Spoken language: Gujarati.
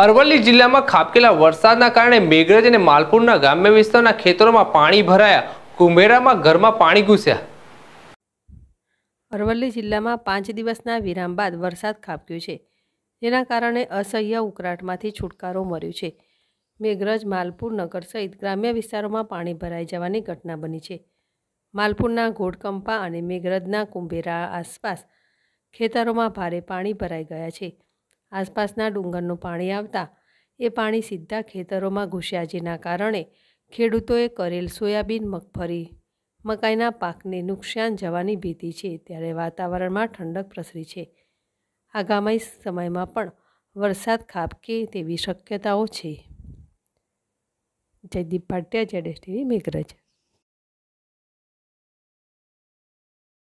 અરવલ્લી જિલ્લામાં ખાબકેલા વરસાદના કારણે મેઘરજ અને માલપુરના ગ્રામ્ય વિસ્તારના ખેતરોમાં પાણી ભરાયા કુંભેરામાં ઘરમાં પાણી ઘૂસ્યા અરવલ્લી જિલ્લામાં પાંચ દિવસના વિરામ બાદ વરસાદ ખાબક્યો છે જેના કારણે અસહ્ય ઉકરાટમાંથી છુટકારો મળ્યો છે મેઘરજ માલપુર નગર સહિત ગ્રામ્ય વિસ્તારોમાં પાણી ભરાઈ જવાની ઘટના બની છે માલપુરના ઘોડકંપા અને મેઘરજના કુંભેરા આસપાસ ખેતરોમાં ભારે પાણી ભરાઈ ગયા છે આસપાસના ડુંગરનું પાણી આવતા એ પાણી સીધા ખેતરોમાં ઘૂસ્યા જેના કારણે ખેડૂતોએ કરેલ સોયાબીન મગફળી મકાઈના પાકને નુકસાન જવાની ભીતિ છે ત્યારે વાતાવરણમાં ઠંડક પ્રસરી છે આગામી સમયમાં પણ વરસાદ ખાબકે તેવી શક્યતાઓ છે જયદીપ ભાટિયા જેડેશ ટીવી મેઘરજ